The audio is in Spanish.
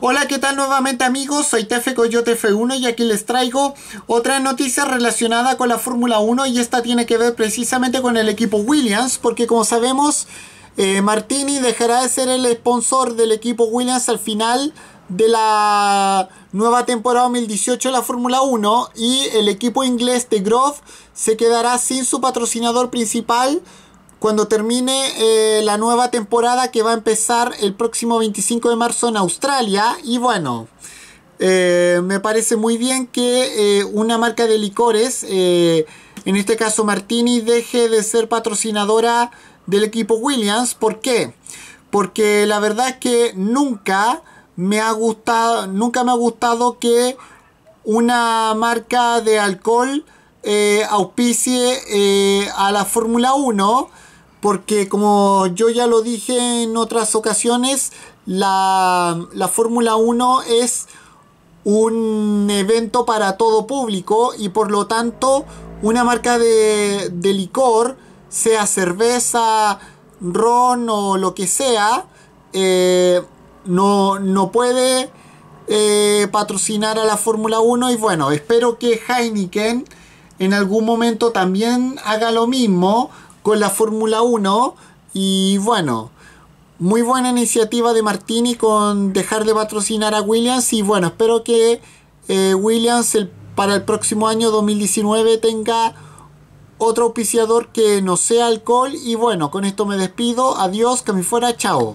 Hola, ¿qué tal nuevamente amigos? Soy Tefe Coyote F1 y aquí les traigo otra noticia relacionada con la Fórmula 1 y esta tiene que ver precisamente con el equipo Williams porque como sabemos eh, Martini dejará de ser el sponsor del equipo Williams al final de la nueva temporada 2018 de la Fórmula 1 y el equipo inglés de Grove se quedará sin su patrocinador principal cuando termine eh, la nueva temporada que va a empezar el próximo 25 de marzo en Australia. Y bueno, eh, me parece muy bien que eh, una marca de licores, en este caso Martini, deje de ser patrocinadora del equipo Williams. ¿Por qué? Porque la verdad es que nunca me ha gustado, nunca me ha gustado que una marca de alcohol auspicie a la Fórmula 1 porque como yo ya lo dije en otras ocasiones, la, Fórmula 1 es un evento para todo público y por lo tanto una marca de, licor, sea cerveza, ron o lo que sea, eh, no, puede eh, patrocinar a la Fórmula 1 y bueno, espero que Heineken en algún momento también haga lo mismo con la Fórmula 1 y bueno, muy buena iniciativa de Martini con dejar de patrocinar a Williams y bueno, espero que eh, Williams para el próximo año 2019 tenga otro auspiciador que no sea alcohol y bueno, con esto me despido, adiós, que me fuera, chao.